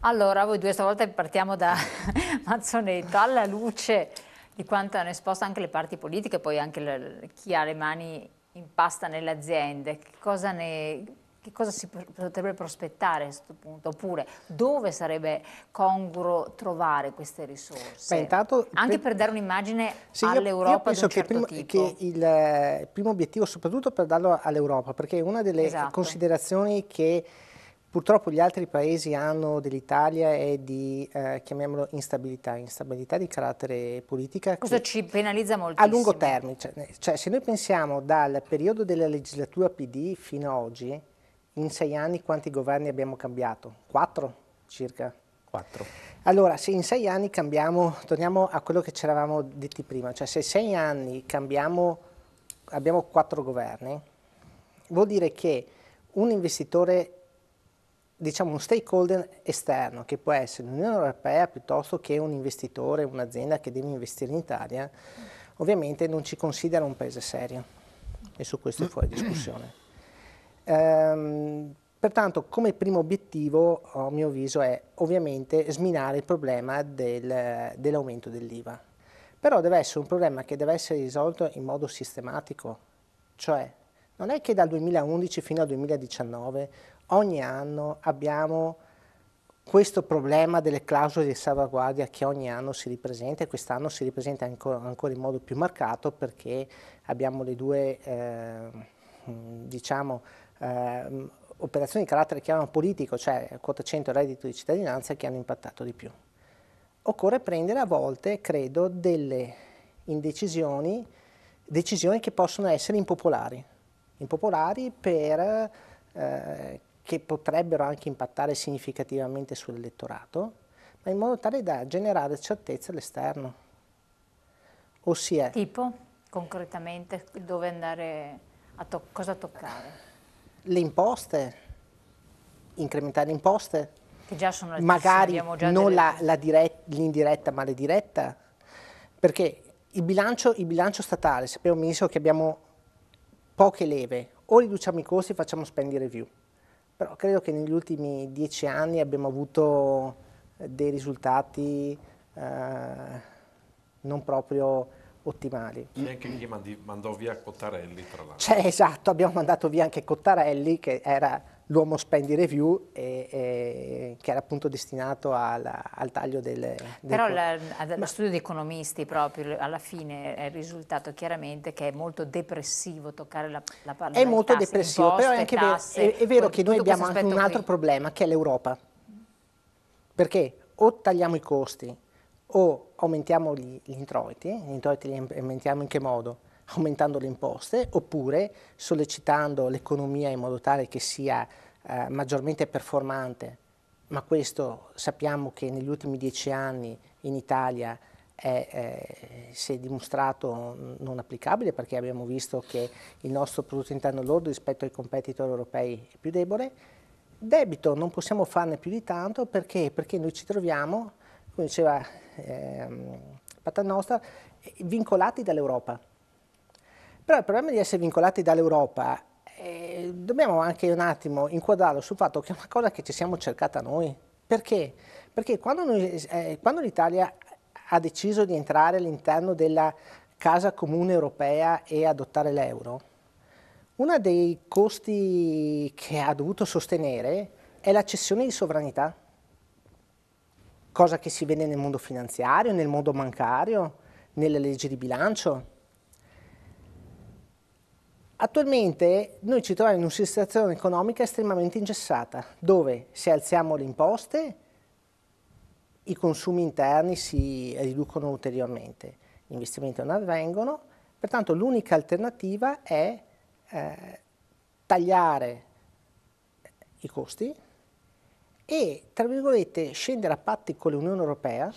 Allora, voi due stavolta partiamo da Mazzonetto. Alla luce di quanto hanno esposto anche le parti politiche, poi anche le, chi ha le mani in pasta nelle aziende, che cosa, ne, che cosa si potrebbe prospettare a questo punto? Oppure dove sarebbe congruo trovare queste risorse? Beh, intanto, Anche per, per dare un'immagine sì, all'Europa di un certo primo, tipo. che il primo obiettivo, soprattutto per darlo all'Europa, perché una delle esatto. considerazioni che Purtroppo gli altri paesi hanno dell'Italia e di, eh, chiamiamolo, instabilità, instabilità di carattere politica. Questo ci penalizza molto. A lungo termine, cioè, cioè, se noi pensiamo dal periodo della legislatura PD fino ad oggi, in sei anni quanti governi abbiamo cambiato? Quattro circa. Quattro. Allora, se in sei anni cambiamo, torniamo a quello che ci eravamo detti prima, cioè se in sei anni cambiamo, abbiamo quattro governi, vuol dire che un investitore diciamo, uno stakeholder esterno, che può essere l'Unione Europea piuttosto che un investitore, un'azienda che deve investire in Italia, ovviamente non ci considera un paese serio e su questo è fuori discussione. Ehm, pertanto come primo obiettivo, a mio avviso, è ovviamente sminare il problema del, dell'aumento dell'IVA. Però deve essere un problema che deve essere risolto in modo sistematico, cioè non è che dal 2011 fino al 2019 ogni anno abbiamo questo problema delle clausole di salvaguardia che ogni anno si ripresenta e quest'anno si ripresenta ancora, in modo più marcato perché abbiamo le due eh, diciamo, eh, operazioni di carattere politico, cioè quota 100 e reddito di cittadinanza, che hanno impattato di più. Occorre prendere a volte, credo, delle indecisioni, decisioni che possono essere impopolari, impopolari per eh, che potrebbero anche impattare significativamente sull'elettorato, ma in modo tale da generare certezza all'esterno. Ossia... Tipo, concretamente, dove andare, a to cosa toccare? Le imposte, incrementare le imposte. Che già sono altissime, Magari già non l'indiretta ma la diretta, perché il bilancio, il bilancio statale, sappiamo benissimo che abbiamo poche leve, o riduciamo i costi e facciamo spendere più però credo che negli ultimi dieci anni abbiamo avuto eh, dei risultati eh, non proprio ottimali. E anche chi mandò via Cottarelli, tra l'altro. Cioè, esatto, abbiamo mandato via anche Cottarelli, che era l'uomo spendi review e, e, che era appunto destinato alla, al taglio del... del Però la, lo studio di economisti proprio alla fine è risultato chiaramente che è molto depressivo toccare la, la parola È molto tasse, depressivo, imposte, però è anche tasse, vero, è, è vero che noi abbiamo anche un altro qui. problema che è l'Europa. Perché o tagliamo i costi o aumentiamo gli, gli introiti, gli introiti li aumentiamo in che modo? aumentando le imposte oppure sollecitando l'economia in modo tale che sia eh, maggiormente performante. Ma questo sappiamo che negli ultimi dieci anni in Italia è, eh, si è dimostrato non applicabile perché abbiamo visto che il nostro prodotto interno lordo rispetto ai competitor europei è più debole. Debito non possiamo farne più di tanto perché, perché noi ci troviamo, come diceva ehm, Paternoster, vincolati dall'Europa. Però il problema di essere vincolati dall'Europa eh, dobbiamo anche un attimo inquadrarlo sul fatto che è una cosa che ci siamo cercata noi. Perché? Perché quando, noi, eh, quando l'Italia ha deciso di entrare all'interno della Casa Comune Europea e adottare l'euro, uno dei costi che ha dovuto sostenere è la cessione di sovranità, cosa che si vede nel mondo finanziario, nel mondo bancario, nelle leggi di bilancio. Attualmente noi ci troviamo in una situazione economica estremamente ingessata, dove se alziamo le imposte i consumi interni si riducono ulteriormente, gli investimenti non avvengono, pertanto l'unica alternativa è eh, tagliare i costi e, tra virgolette, scendere a patti con l'Unione Europea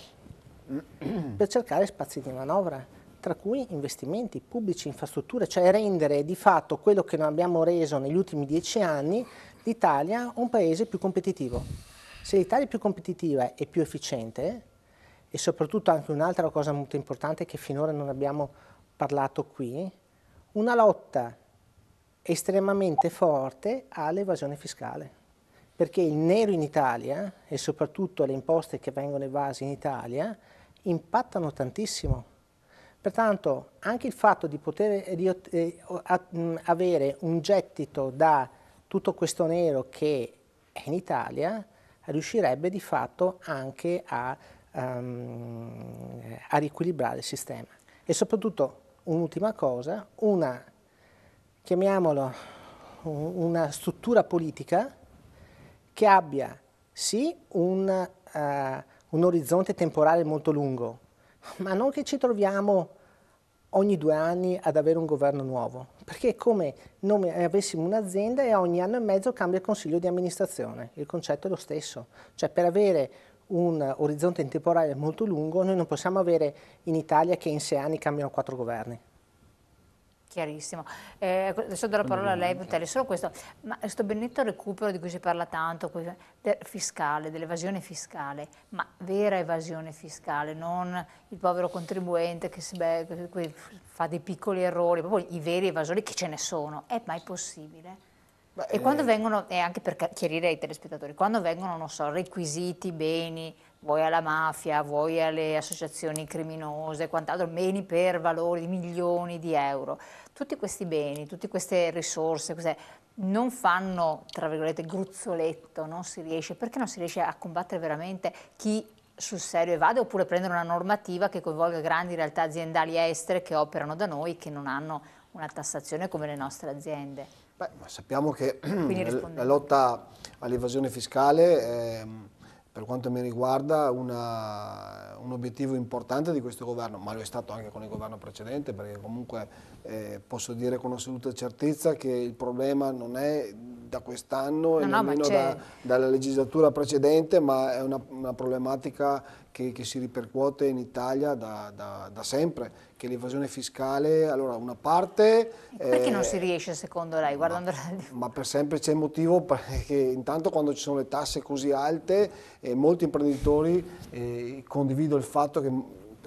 per cercare spazi di manovra tra cui investimenti pubblici, infrastrutture, cioè rendere di fatto quello che noi abbiamo reso negli ultimi dieci anni l'Italia un paese più competitivo. Se l'Italia è più competitiva e più efficiente, e soprattutto anche un'altra cosa molto importante che finora non abbiamo parlato qui, una lotta estremamente forte all'evasione fiscale perché il nero in Italia e soprattutto le imposte che vengono evase in Italia impattano tantissimo Pertanto anche il fatto di poter eh, eh, mm, avere un gettito da tutto questo nero che è in Italia riuscirebbe di fatto anche a, um, a riequilibrare il sistema. E soprattutto un'ultima cosa, una, chiamiamolo, una struttura politica che abbia sì un, uh, un orizzonte temporale molto lungo, ma non che ci troviamo ogni due anni ad avere un governo nuovo, perché è come noi avessimo un'azienda e ogni anno e mezzo cambia il consiglio di amministrazione, il concetto è lo stesso, cioè per avere un orizzonte temporale molto lungo noi non possiamo avere in Italia che in sei anni cambiano quattro governi. Chiarissimo. Eh, ecco, adesso do la parola a lei, Butelli. Solo questo, ma questo benedetto recupero di cui si parla tanto, fiscale, dell'evasione fiscale, ma vera evasione fiscale, non il povero contribuente che, si, beh, che fa dei piccoli errori, proprio i veri evasori che ce ne sono. È mai possibile? Beh, e quando eh, vengono, e anche per chiarire ai telespettatori, quando vengono, non so, requisiti beni, vuoi alla mafia, vuoi alle associazioni criminose, quant'altro, beni per valori di milioni di euro, tutti questi beni, tutte queste risorse, queste, non fanno, tra virgolette, gruzzoletto, non si riesce, perché non si riesce a combattere veramente chi sul serio evade oppure prendere una normativa che coinvolga grandi realtà aziendali estere che operano da noi, e che non hanno una tassazione come le nostre aziende. Beh, sappiamo che la lotta all'evasione fiscale... È ehm, per quanto mi riguarda una, un obiettivo importante di questo governo, ma lo è stato anche con il governo precedente, perché comunque eh, posso dire con assoluta certezza che il problema non è da quest'anno e no, nemmeno da, dalla legislatura precedente, ma è una, una problematica che, che, si ripercuote in Italia da, da, da sempre, che l'evasione fiscale, allora una parte... Perché eh, non si riesce secondo lei? Guardando ma, la... ma per semplice motivo perché intanto quando ci sono le tasse così alte eh, molti imprenditori, eh, condivido il fatto che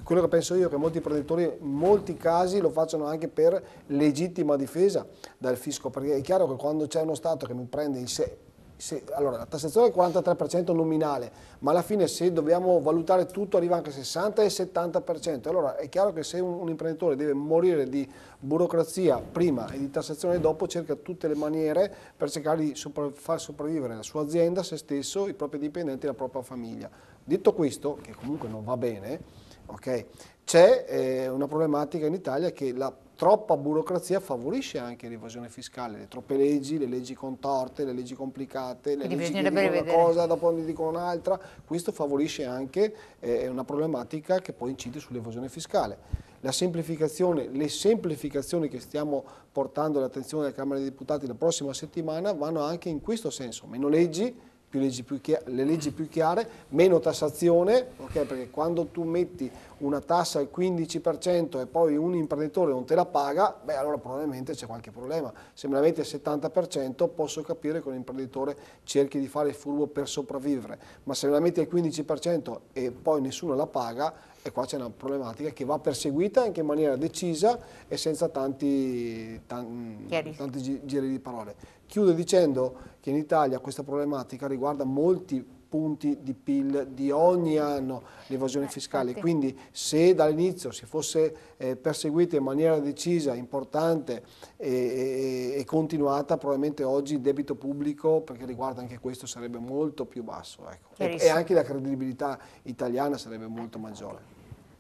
quello che penso io è che molti imprenditori in molti casi lo facciano anche per legittima difesa dal fisco, perché è chiaro che quando c'è uno Stato che mi prende in sé se, allora, la tassazione è il 43% nominale, ma alla fine se dobbiamo valutare tutto arriva anche 60 e 70%. Allora è chiaro che se un, un, imprenditore deve morire di burocrazia prima e di tassazione dopo, cerca tutte le maniere per cercare di sopra, far sopravvivere la sua azienda, se stesso, i propri dipendenti e la propria famiglia. Detto questo, che comunque non va bene, Okay? C'è eh, una problematica in Italia che la troppa burocrazia favorisce anche l'evasione fiscale, le troppe leggi, le leggi contorte, le leggi complicate, le Quindi leggi che dicono una cosa, dopo ne dicono un'altra, questo favorisce anche eh, una problematica che poi incide sull'evasione fiscale. La semplificazione, le semplificazioni che stiamo portando all'attenzione della Camera dei Deputati la prossima settimana vanno anche in questo senso, meno leggi, più leggi più chiare, le leggi più chiare, meno tassazione, okay? perché quando tu metti una tassa al 15% e poi un imprenditore non te la paga, beh allora probabilmente c'è qualche problema. Se me la metti al 70% posso capire che un imprenditore cerchi di fare il furbo per sopravvivere, ma se me la metti al 15% e poi nessuno la paga, e qua c'è una problematica che va perseguita anche in maniera decisa e senza tanti, tan, tanti giri di parole. Chiudo dicendo che in Italia questa problematica riguarda molti punti di PIL di ogni anno l'evasione eh, fiscale, infatti. quindi se dall'inizio si fosse eh, perseguita in maniera decisa, importante e, e, e, continuata, probabilmente oggi il debito pubblico, perché riguarda anche questo, sarebbe molto più basso ecco. e, e, anche la credibilità italiana sarebbe molto maggiore.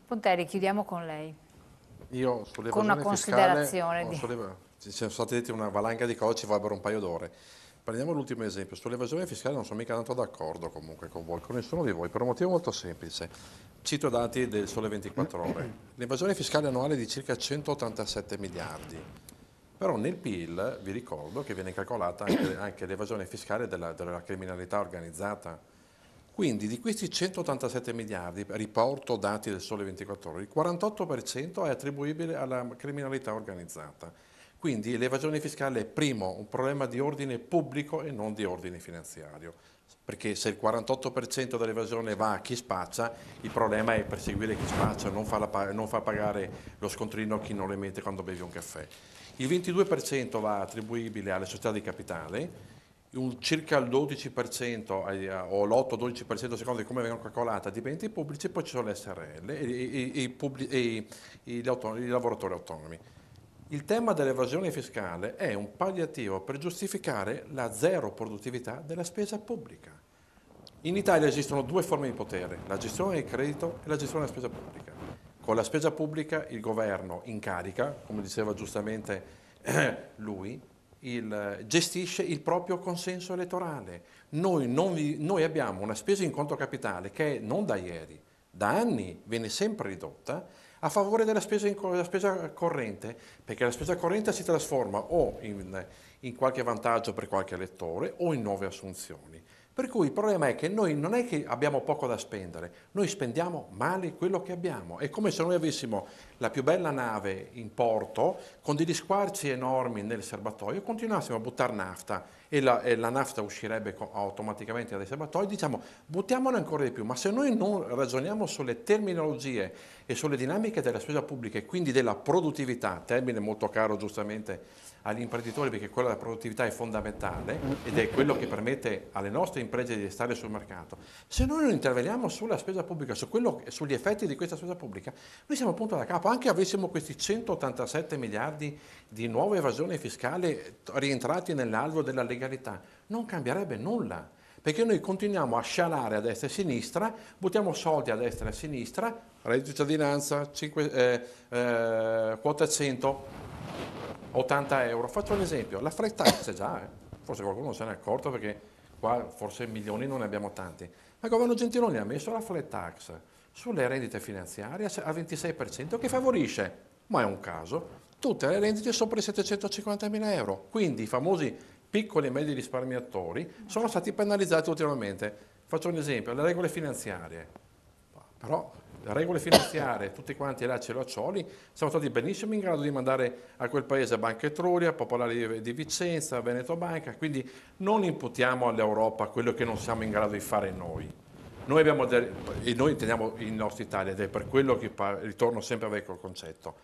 Ponteri, chiudiamo con lei. Io sull'evasione Con una considerazione. Fiscale, di... Ci sono state dette una valanga di cose, ci vorrebbero un paio d'ore. Prendiamo l'ultimo esempio, sull'evasione fiscale non sono mica tanto d'accordo comunque con voi, con nessuno di voi, per un motivo molto semplice. Cito dati del Sole 24 Ore. L'evasione fiscale annuale è di circa 187 miliardi, però nel PIL vi ricordo che viene calcolata anche, anche l'evasione fiscale della, della criminalità organizzata. Quindi di questi 187 miliardi, riporto dati del Sole 24 Ore, il 48% è attribuibile alla criminalità organizzata quindi l'evasione fiscale è primo un problema di ordine pubblico e non di ordine finanziario, perché se il 48% dell'evasione va a chi spaccia, il problema è perseguire chi spaccia, non far, la, non far pagare lo scontrino a chi non le mette quando bevi un caffè. Il 22% va attribuibile alle società di capitale, circa il 12% o l'8-12% secondo di come vengono calcolate di beni pubblici, poi ci sono le SRL e, e, e, e i, i, i lavoratori autonomi. Il tema dell'evasione fiscale è un palliativo per giustificare la zero produttività della spesa pubblica. In Italia esistono due forme di potere, la gestione del credito e la gestione della spesa pubblica. Con la spesa pubblica il governo incarica, come diceva giustamente lui, il, gestisce il proprio consenso elettorale. Noi, non, noi, abbiamo una spesa in conto capitale che non da ieri, da anni viene sempre ridotta a favore della spesa, in, della spesa corrente, perché la spesa corrente si trasforma o in, in qualche vantaggio per qualche elettore o in nuove assunzioni. Per cui il problema è che noi non è che abbiamo poco da spendere, noi spendiamo male quello che abbiamo. È come se noi avessimo la più bella nave in porto con degli squarci enormi nel serbatoio e continuassimo a buttare nafta e la, e la nafta uscirebbe automaticamente dai serbatoi, diciamo buttiamone ancora di più, ma se noi non ragioniamo sulle terminologie e sulle dinamiche della spesa pubblica e quindi della produttività, termine molto caro giustamente agli imprenditori perché quella della produttività è fondamentale ed è quello che permette alle nostre imprese di stare sul mercato. Se noi non interveniamo sulla spesa pubblica, su quello, sugli effetti di questa spesa pubblica, noi siamo appunto da capo. Anche avessimo questi 187 miliardi di nuova evasione fiscale rientrati nell'alvo della Lega legalità, non cambierebbe nulla, perché noi continuiamo a scialare a destra e a sinistra, buttiamo soldi a destra e a sinistra, reddito cittadinanza, 5, eh, eh, quota 100, 80 euro. Faccio un esempio, la flat tax già, eh. forse qualcuno se n'è accorto perché qua forse milioni non ne abbiamo tanti, ma il governo Gentiloni ha messo la flat tax sulle rendite finanziarie a 26% che favorisce, ma è un caso, tutte le rendite sopra i 750 mila euro. Quindi i famosi piccoli e medi risparmiatori sono stati penalizzati ultimamente. Faccio un esempio, le regole finanziarie. Però le regole finanziarie, tutti quanti là ce l'accioli, siamo stati benissimo in grado di mandare a quel paese Banca Etruria, Popolare di Vicenza, Veneto Banca, quindi non imputiamo all'Europa quello che non siamo in grado di fare noi. Noi, abbiamo del, e noi teniamo il nostro Italia ed è per quello che ritorno sempre a vecchio concetto.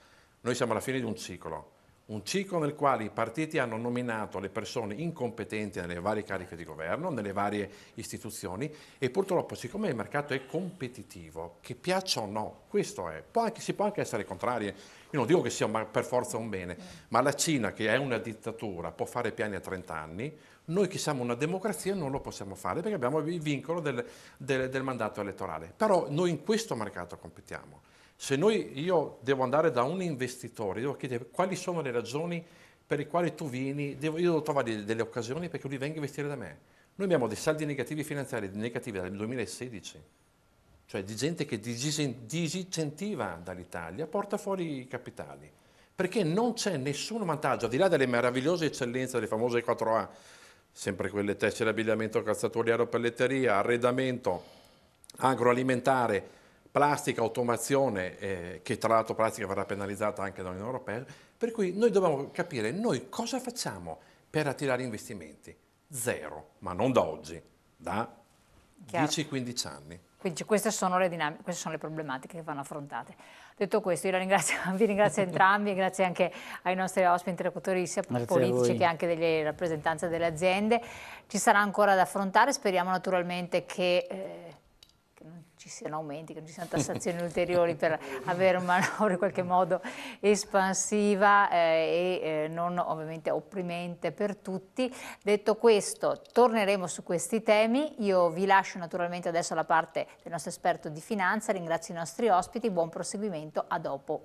Noi siamo alla fine di un ciclo un ciclo nel quale i partiti hanno nominato le persone incompetenti nelle varie cariche di governo, nelle varie istituzioni e purtroppo siccome il mercato è competitivo, che piaccia o no, questo è, può anche, si può anche essere contrarie, io non dico che sia per forza un bene, ma la Cina che è una dittatura può fare piani a 30 anni, noi che siamo una democrazia non lo possiamo fare perché abbiamo il vincolo del, del, del mandato elettorale, però noi in questo mercato competiamo. Se noi, io devo andare da un investitore, devo chiedere quali sono le ragioni per le quali tu vieni, devo, io devo trovare delle occasioni perché lui venga a investire da me. Noi abbiamo dei saldi negativi finanziari negativi dal 2016, cioè di gente che disincentiva dall'Italia, porta fuori i capitali, perché non c'è nessun vantaggio, al di là delle meravigliose eccellenze delle famose 4A, sempre quelle tessere abbigliamento calzaturiero pelletteria, arredamento agroalimentare, plastica, automazione, eh, che tra l'altro plastica verrà penalizzata anche dall'Unione Europea, per cui noi dobbiamo capire noi cosa facciamo per attirare investimenti. Zero, ma non da oggi, da 10-15 anni. Quindi queste sono le dinamiche, queste sono le problematiche che vanno affrontate. Detto questo, io ringrazio, vi ringrazio entrambi, grazie anche ai nostri ospiti interlocutori sia grazie politici che anche delle rappresentanze delle aziende. Ci sarà ancora da affrontare, speriamo naturalmente che... Eh, ci siano aumenti, che non ci siano tassazioni ulteriori per avere una manovra in qualche modo espansiva eh, e eh, non ovviamente opprimente per tutti. Detto questo, torneremo su questi temi. Io vi lascio naturalmente adesso la parte del nostro esperto di finanza, ringrazio i nostri ospiti, buon proseguimento, a dopo.